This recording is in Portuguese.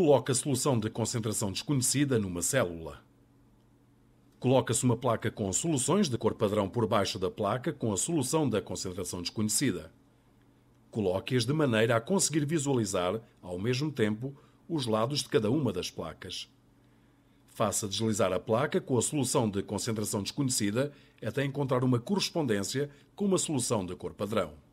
coloca solução de concentração desconhecida numa célula. Coloca-se uma placa com soluções de cor padrão por baixo da placa com a solução da concentração desconhecida. Coloque-as de maneira a conseguir visualizar, ao mesmo tempo, os lados de cada uma das placas. Faça deslizar a placa com a solução de concentração desconhecida até encontrar uma correspondência com uma solução de cor padrão.